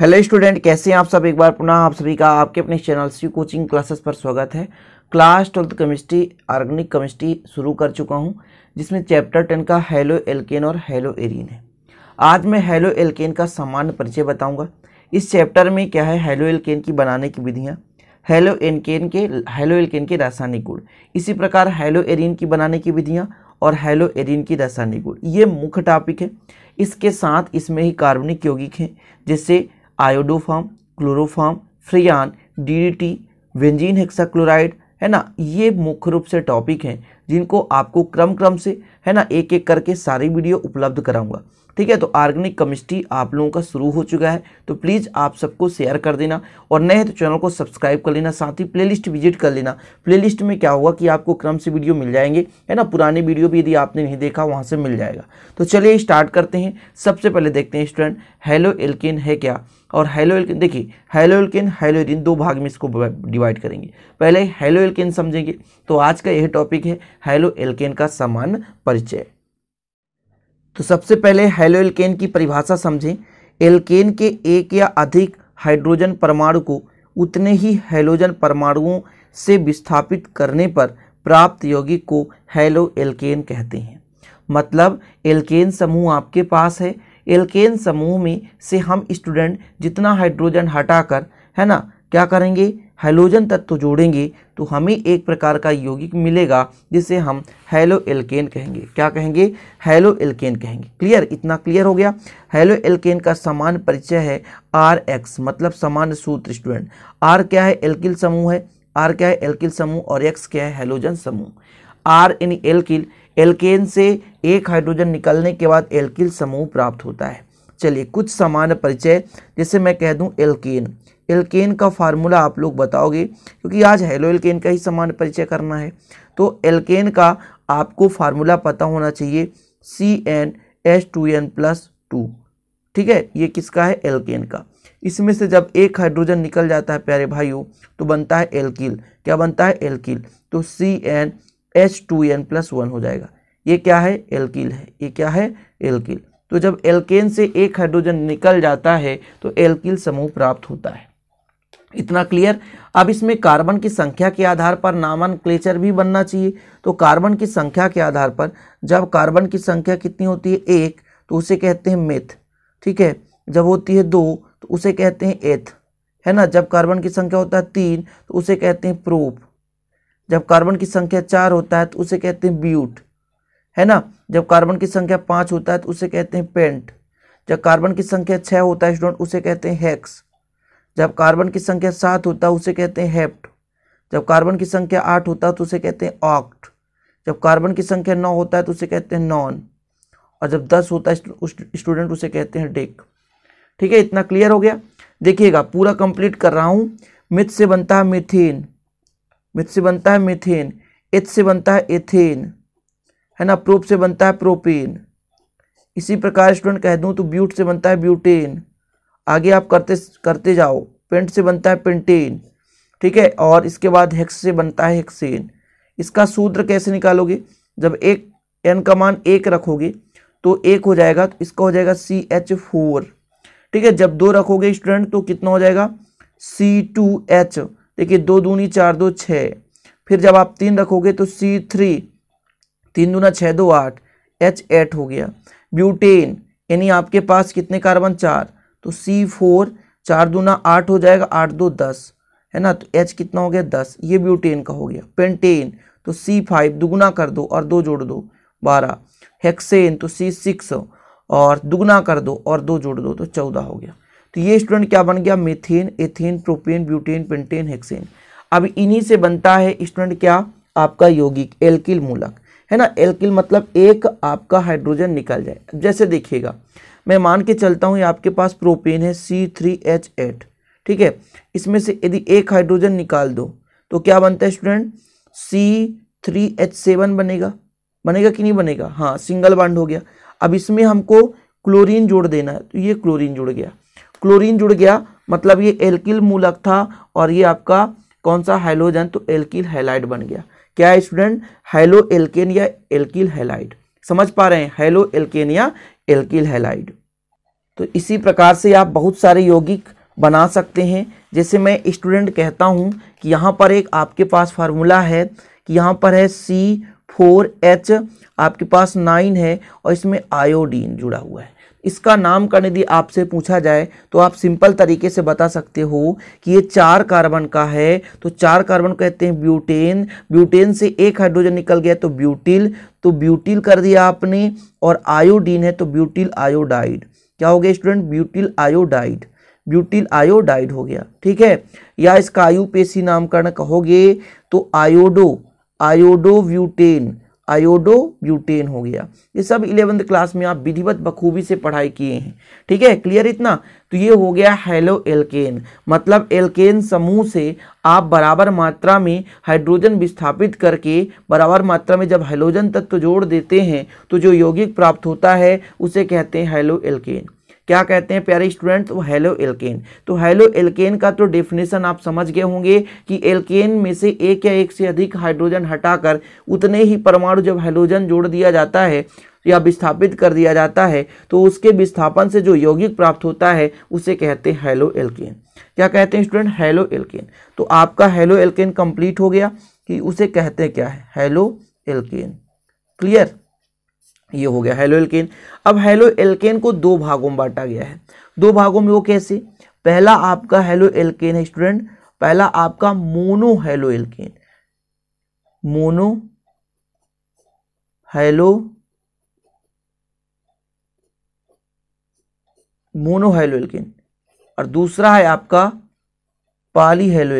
hello student कैसे हैं आप सब एक बार पुनः आप सभी का आपके अपने चैनल सी कोचिंग क्लासेस पर स्वागत है class twelfth chemistry organic chemistry शुरू कर चुका हूं जिसमें चैप्टर टेन का हेलो एल्केन और हेलो एरिन है आज मैं हेलो एल्केन का सामान्य परिचय बताऊंगा इस चैप्टर में क्या है हेलो एल्केन की बनाने की विधियाँ हेलो एनकेन के हेलो एल्केन के रासायनिक गुण इसी प्रकार हेलो एरिन की बनाने की विधियाँ और हेलो एरिन की रासायनिक गुण ये मुख्य टॉपिक है इसके साथ इसमें ही कार्बनिक यौगिक हैं जैसे iodoform chloroform freon DDT benzene hexachloride है ना ये मुख्य रूप से टॉपिक हैं जिनको आपको क्रम क्रम से है ना एक एक करके सारी वीडियो उपलब्ध कराऊंगा ठीक है तो ऑर्गेनिक केमिस्ट्री आप लोगों का शुरू हो चुका है तो प्लीज़ आप सबको शेयर कर देना और नए तो चैनल को सब्सक्राइब कर लेना साथ ही प्लेलिस्ट विजिट कर लेना प्लेलिस्ट में क्या होगा कि आपको क्रम से वीडियो मिल जाएंगे है ना पुराने वीडियो भी यदि आपने नहीं देखा वहाँ से मिल जाएगा तो चलिए स्टार्ट करते हैं सबसे पहले देखते हैं स्टूडेंट हेलो एल्किन है क्या और हेलो एल्किन देखिए हेलो एल्किन हेलो दो भाग में इसको डिवाइड करेंगे पहले हेलो एल्किन समझेंगे तो आज का यह टॉपिक है हेलो एल्किन का सामान्य परिचय तो सबसे पहले हेलो एल्केन की परिभाषा समझें एल्केन के एक या अधिक हाइड्रोजन परमाणु को उतने ही हेलोजन परमाणुओं से विस्थापित करने पर प्राप्त यौगिक को हेलो एल्केन कहते हैं मतलब एल्केन समूह आपके पास है एल्केन समूह में से हम स्टूडेंट जितना हाइड्रोजन हटाकर है ना क्या करेंगे हाइलोजन तत्व जोड़ेंगे तो हमें एक प्रकार का यौगिक मिलेगा जिसे हम हेलो एल्केन कहेंगे क्या कहेंगे हेलो एल्केन कहेंगे क्लियर इतना क्लियर हो गया हेलो एल्केन का समान परिचय है आर एक्स मतलब समान सूत्र स्टूडेंट आर क्या है एल्किल समूह है आर क्या है एल्किल समूह और एक्स क्या है हेलोजन समूह आर यानी एल्किल एल्केन से एक हाइड्रोजन निकलने के बाद एल्किल समूह प्राप्त होता है चलिए कुछ समान परिचय जैसे मैं कह दूं एल्केन एल्केन का फार्मूला आप लोग बताओगे क्योंकि आज हेलो एल्केन का ही समान परिचय करना है तो एल्केन का आपको फार्मूला पता होना चाहिए C N S two N plus two ठीक है ये किसका है एल्केन का इसमें से जब एक हाइड्रोजन निकल जाता है प्यारे भाइयों तो बनता है एल्किल क्या बनता है एल्किल तो C N H two N plus one हो जाएगा ये क्या है एल्किल है ये क्या है एल्किल तो जब एल्केन से एक हाइड्रोजन निकल जाता है तो एल्किल समूह प्राप्त होता है इतना क्लियर अब इसमें कार्बन की संख्या के आधार पर नामन क्लेचर भी बनना चाहिए तो कार्बन की संख्या के आधार पर जब कार्बन की संख्या कितनी होती है एक तो उसे कहते हैं मेथ ठीक है जब होती है दो तो उसे कहते हैं एथ है ना जब कार्बन की संख्या होता है तीन तो उसे कहते हैं प्रूफ जब कार्बन की संख्या चार होता है तो उसे कहते हैं ब्यूट है ना जब कार्बन की संख्या पाँच होता है तो उसे कहते हैं पेंट जब कार्बन की संख्या छः होता है स्टूडेंट उसे कहते हैं हैक्स जब कार्बन की संख्या सात होता है उसे कहते हैं हेप्ट जब कार्बन की संख्या आठ होता है तो उसे कहते हैं ऑक्ट जब कार्बन की संख्या नौ होता है तो उसे कहते हैं नॉन और जब दस होता है स्टूडेंट उसे कहते हैं डेक ठीक है इतना क्लियर हो गया देखिएगा पूरा कंप्लीट कर रहा हूँ मिथ से बनता है मिथेन मिथ से बनता है मिथेन एथ से बनता है एथेन है ना प्रोप से बनता है प्रोपेन इसी प्रकार स्टूडेंट कह दूँ तो ब्यूट से बनता है ब्यूटेन आगे आप करते करते जाओ पेंट से बनता है पेंटेन ठीक है और इसके बाद हेक्स से बनता है हेक्सेन इसका सूत्र कैसे निकालोगे जब एक एन का मान एक रखोगे तो एक हो जाएगा तो इसका हो जाएगा सी एच फोर ठीक है जब दो रखोगे स्टूडेंट तो कितना हो जाएगा सी टू एच देखिए दो दूनी चार दो छः फिर जब आप तीन रखोगे तो सी थ्री तीन दूना छः दो आठ एच एट हो गया ब्यूटेन यानी आपके पास कितने कार्बन चार तो सी फोर चार दूना आठ हो जाएगा आठ दो दस है ना तो एच कितना हो गया दस ये ब्यूटेन का हो गया पेंटेन तो सी फाइव दुगुना कर दो और दो जोड़ दो बारह हेक्सेन तो सी सिक्स और दुगुना कर दो और दो जोड़ दो तो चौदह हो गया तो ये स्टूडेंट क्या बन गया methane ethane propane butane pentane hexane अब इन्हीं से बनता है स्टूडेंट क्या आपका यौगिक एल्किल मूलक है ना एल्किल मतलब एक आपका हाइड्रोजन निकल जाए जैसे देखिएगा मैं मान के चलता हूँ ये आपके पास प्रोपेन है सी थ्री एच एट ठीक है इसमें से यदि एक हाइड्रोजन निकाल दो तो क्या बनता है student C three H seven बनेगा बनेगा कि नहीं बनेगा हाँ सिंगल बांड हो गया अब इसमें हमको क्लोरीन जोड़ देना है तो ये क्लोरीन जुड़ गया क्लोरीन जुड़ गया मतलब ये एल्किल मूलक था और ये आपका कौन सा हाइलोजन तो एल्किल हेलाइड बन गया क्या है स्टूडेंट हेलो एल्केन या एल्किल हेलाइड समझ पा रहे हैं हेलो एल्केन या एल्किल हेलाइड तो इसी प्रकार से आप बहुत सारे यौगिक बना सकते हैं जैसे मैं स्टूडेंट कहता हूँ कि यहाँ पर एक आपके पास फार्मूला है कि यहाँ पर है सी फोर एच आपके पास नाइन है और इसमें आयोडीन जुड़ा हुआ है इसका नामकरण यदि आपसे पूछा जाए तो आप सिंपल तरीके से बता सकते हो कि ये चार कार्बन का है तो चार कार्बन कहते हैं ब्यूटेन ब्यूटेन से एक हाइड्रोजन निकल गया तो ब्यूटिल तो ब्यूटिल कर दिया आपने और आयोडीन है तो ब्यूटिल आयोडाइड क्या हो गया student butyl iodide butyl iodide हो गया ठीक है या इसका पेशी नामकरण कहोगे तो iodo iodo butane iodo butane हो गया ये सब इलेवंथ क्लास में आप विधिवत बखूबी से पढ़ाई किए हैं ठीक है क्लियर इतना तो ये हो गया हेलो एल्केन मतलब एल्केन समूह से आप बराबर मात्रा में हाइड्रोजन विस्थापित करके बराबर मात्रा में जब हाइलोजन तत्व तो जोड़ देते हैं तो जो यौगिक प्राप्त होता है उसे कहते हैं हेलो एल्केन क्या कहते हैं प्यारे स्टूडेंट तो हेलो एल्केन तो हेलो एल्केन का तो डेफिनेशन आप समझ गए होंगे कि एल्केन में से एक या एक से अधिक हाइड्रोजन हटाकर उतने ही परमाणु जब हेलोजन जोड़ दिया जाता है या विस्थापित कर दिया जाता है तो उसके विस्थापन से जो यौगिक प्राप्त होता है उसे कहते हैं हेलो एल्केन क्या कहते हैं स्टूडेंट हेलो एल्केन तो आपका हेलो एल्केन कंप्लीट हो गया कि उसे कहते क्या है हेलो एल्केन क्लियर ये हो गया हेलो एल्केन अब हेलो एल्केन को दो भागों में बांटा गया है दो भागों में वो कैसे पहला आपका हेलो एल्केन है स्टूडेंट पहला आपका monohaloalkane mono halo halo alkane और दूसरा है आपका पाली हेलो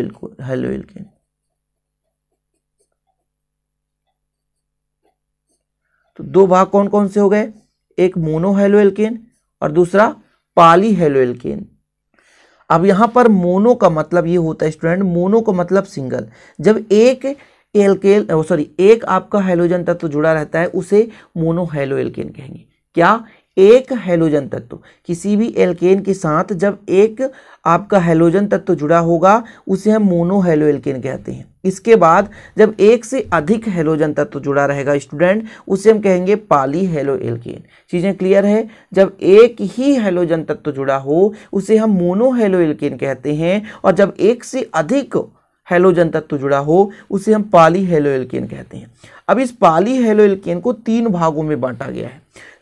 हेलो एल्केन तो दो भाग कौन कौन से हो गए एक मोनो और दूसरा पाली एल्केन अब यहां पर मोनो का मतलब ये होता है स्टूडेंट मोनो का मतलब सिंगल जब एक एल्केल सॉरी एक आपका हेलोजन तत्व तो जुड़ा रहता है उसे मोनो कहेंगे क्या एक हेलोजन तत्व तो, किसी भी एल्केन के साथ जब एक आपका हेलोजन तत्व तो जुड़ा होगा उसे हम मोनो कहते हैं इसके बाद जब एक से अधिक हेलोजन तत्व तो जुड़ा रहेगा स्टूडेंट उसे हम कहेंगे पाली हेलो एल्केन चीज़ें क्लियर है जब एक ही हेलोजन तत्व तो जुड़ा हो उसे हम मोनो हेलो एल्केन कहते हैं और जब एक से अधिक हेलोजन तत्व जुड़ा हो उसे हम पाली हेलो एल्केन कहते हैं अब इस पाली हेलो एल्केन को तीन भागों में बांटा गया है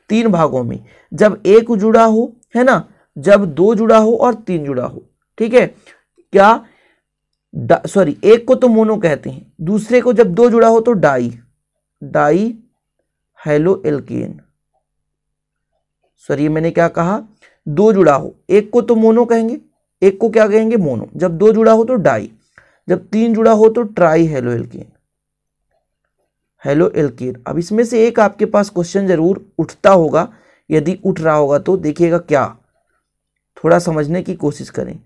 तीन भागों में जब एक जुड़ा हो है ना जब दो जुड़ा हो और तीन जुड़ा हो ठीक है क्या सॉरी एक को तो मोनो कहते हैं दूसरे को जब दो जुड़ा हो तो di dihaloalkane sorry मैंने क्या कहा दो जुड़ा हो एक को तो मोनो कहेंगे एक को क्या कहेंगे मोनो जब दो जुड़ा हो तो डाई जब तीन जुड़ा हो तो trihaloalkane haloalkane अब इसमें से एक आपके पास क्वेश्चन जरूर उठता होगा यदि उठ रहा होगा तो देखिएगा क्या थोड़ा समझने की कोशिश करें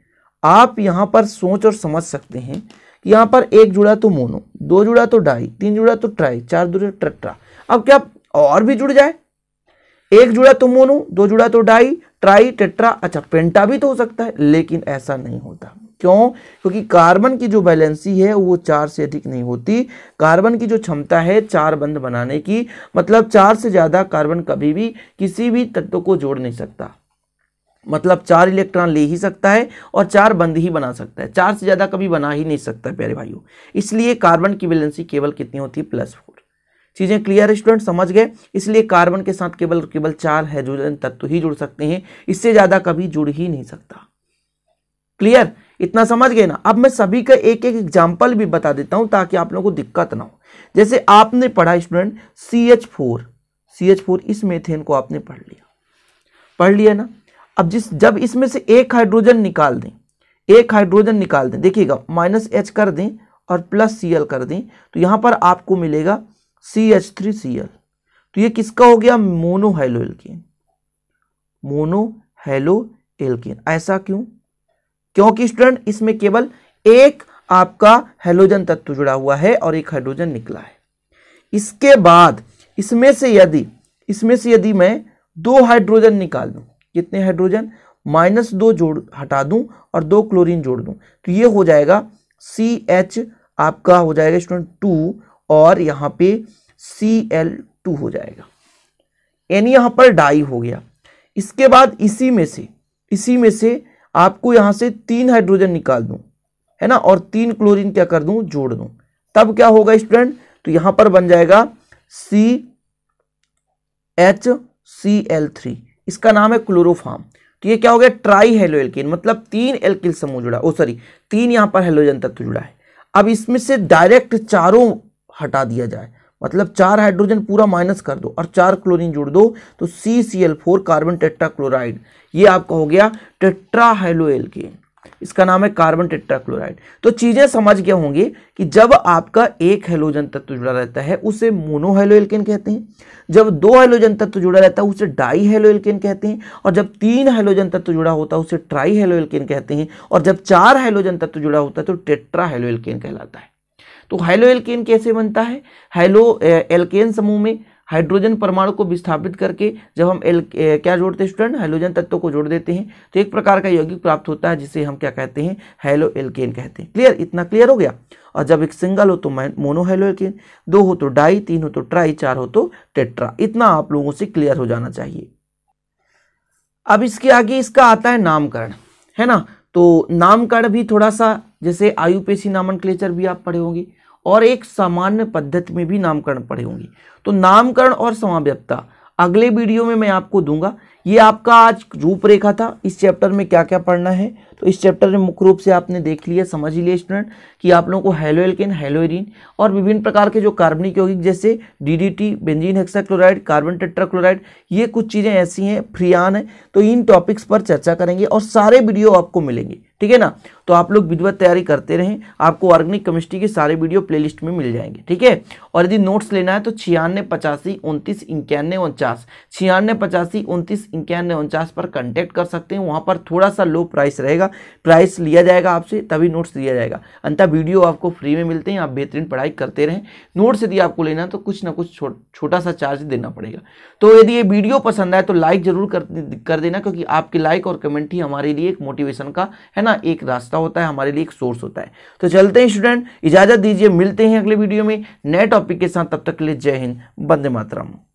आप यहाँ पर सोच और समझ सकते हैं कि यहाँ पर एक जुड़ा तो मोनो दो जुड़ा तो डाई तीन जुड़ा तो ट्राई चार जुड़ा तो ट्रट्रा अब क्या और भी जुड़ जाए एक जुड़ा तो मोनो दो जुड़ा तो डाई ट्राई टेट्रा अच्छा पेंटा भी तो हो सकता है लेकिन ऐसा नहीं होता क्यों क्योंकि कार्बन की जो बैलेंसी है वो चार से अधिक नहीं होती कार्बन की जो क्षमता है चार बंद बनाने की मतलब चार से ज़्यादा कार्बन कभी भी किसी भी तत्व को जोड़ नहीं सकता मतलब चार इलेक्ट्रॉन ले ही सकता है और चार बंद ही बना सकता है चार से ज़्यादा कभी बना ही नहीं सकता प्यारे भाइयों इसलिए कार्बन की वैलेंसी केवल कितनी होती है प्लस फोर चीज़ें क्लियर स्टूडेंट समझ गए इसलिए कार्बन के साथ केवल केवल चार हाइड्रोजन तत्व ही जुड़ सकते हैं इससे ज़्यादा कभी जुड़ ही नहीं सकता क्लियर इतना समझ गए ना अब मैं सभी का एक एक एग्जाम्पल भी बता देता हूँ ताकि आप लोगों को दिक्कत ना हो जैसे आपने पढ़ा student C H four C H four इस मेथेन को आपने पढ़ लिया पढ़ लिया ना अब जिस जब इसमें से एक हाइड्रोजन निकाल दें एक हाइड्रोजन निकाल दें देखिएगा माइनस एच कर दें और प्लस सी एल कर दें तो यहाँ पर आपको मिलेगा C H three C L तो ये किसका हो गया monohaloalkane monohaloalkane ऐसा क्यों क्योंकि स्टूडेंट इसमें केवल एक आपका हेलोजन तत्व जुड़ा हुआ है और एक हाइड्रोजन निकला है इसके बाद इसमें से यदि इसमें से यदि मैं दो हाइड्रोजन निकाल दूं कितने हाइड्रोजन माइनस दो जोड़ हटा दूं और दो क्लोरीन जोड़ दूं तो ये हो जाएगा सी एच आपका हो जाएगा स्टूडेंट टू और यहाँ पे सी एल टू हो जाएगा यानी यहाँ पर डाई हो गया इसके बाद इसी में से इसी में से आपको यहाँ से तीन हाइड्रोजन निकाल दूं है ना और तीन क्लोरीन क्या कर दूं जोड़ दूं तब क्या होगा स्टूडेंट तो यहाँ पर बन जाएगा C H C L three इसका नाम है क्लोरोफार्म तो ये क्या हो गया ट्राई हेलो एल्किन मतलब तीन एल्किल समूह जुड़ा ओ सॉरी तीन यहाँ पर हेलोजन तत्व जुड़ा है अब इसमें से डायरेक्ट चारों हटा दिया जाए मतलब चार हाइड्रोजन पूरा माइनस कर दो और चार क्लोरीन जुड़ दो तो C C L four carbon tetrachloride ये आपका हो गया टेट्रा हेलो एल्किन इसका नाम है कार्बन टेट्राक्लोराइड तो चीजें समझ गया होंगी कि जब आपका एक हेलोजन तत्व जुड़ा रहता है उसे मोनोहेलो एल्केन कहते हैं जब दो हेलोजन तत्व जुड़ा रहता है उसे डाई हेलो कहते हैं और जब तीन हेलोजन तत्व जुड़ा होता है उसे ट्राई हेलो कहते हैं और जब चार हेलोजन तत्व जुड़ा होता है तो टेट्रा हेलो कहलाता है तो हेलो एल्केन कैसे बनता है हेलो एल्केन समूह में हाइड्रोजन परमाणु को विस्थापित करके जब हम एल क्या जोड़ते हैं स्टूडेंट हाइड्रोजन तत्वों को जोड़ देते हैं तो एक प्रकार का यौगिक प्राप्त होता है जिसे हम क्या कहते हैं हेलो एल्केन कहते हैं क्लियर इतना क्लियर हो गया और जब एक सिंगल हो तो मोनो हेलो एल्केन दो हो तो डाई तीन हो तो ट्राई चार हो तो टेट्रा इतना आप लोगों से क्लियर हो जाना चाहिए अब इसके आगे इसका आता है नामकरण है ना तो नामकरण भी थोड़ा सा जैसे आयुपेशी नामन भी आप पढ़े होंगे और एक सामान्य पद्धति में भी नामकरण पढ़े होंगे तो नामकरण और समाव्यता अगले वीडियो में मैं आपको दूंगा ये आपका आज रूपरेखा था इस चैप्टर में क्या क्या पढ़ना है तो इस चैप्टर में मुख्य रूप से आपने देख लिया समझ लिया स्टूडेंट कि आप लोगों को हेलो हेलोइरिन और विभिन्न प्रकार के जो कार्बनिक यौगिक जैसे DDT benzene hexachloride carbon tetrachloride ये कुछ चीज़ें ऐसी हैं फ्रियान है तो इन टॉपिक्स पर चर्चा करेंगे और सारे वीडियो आपको मिलेंगे ठीक है ना तो आप लोग विधिवत तैयारी करते रहें आपको ऑर्गेनिक केमिस्ट्री के सारे वीडियो प्लेलिस्ट में मिल जाएंगे ठीक है और यदि नोट्स लेना है तो छियानवे पचासी उनतीस इक्यानवे उनचास छियानवे पचासी उनतीस इक्यानवे उनचास पर कॉन्टेक्ट कर सकते हैं वहाँ पर थोड़ा सा लो प्राइस रहेगा प्राइस लिया जाएगा आपसे तभी नोट्स दिया जाएगा अंतः वीडियो आपको फ्री में मिलते हैं आप बेहतरीन पढ़ाई करते रहें नोट्स यदि आपको लेना तो कुछ ना कुछ छोटा सा चार्ज देना पड़ेगा तो यदि ये वीडियो पसंद आए तो लाइक जरूर कर, कर देना क्योंकि आपके लाइक और कमेंट ही हमारे लिए एक मोटिवेशन का है ना निकलना एक रास्ता होता है हमारे लिए एक सोर्स होता है तो चलते हैं स्टूडेंट इजाजत दीजिए मिलते हैं अगले वीडियो में नए टॉपिक के साथ तब तक के लिए जय हिंद बंदे मातरम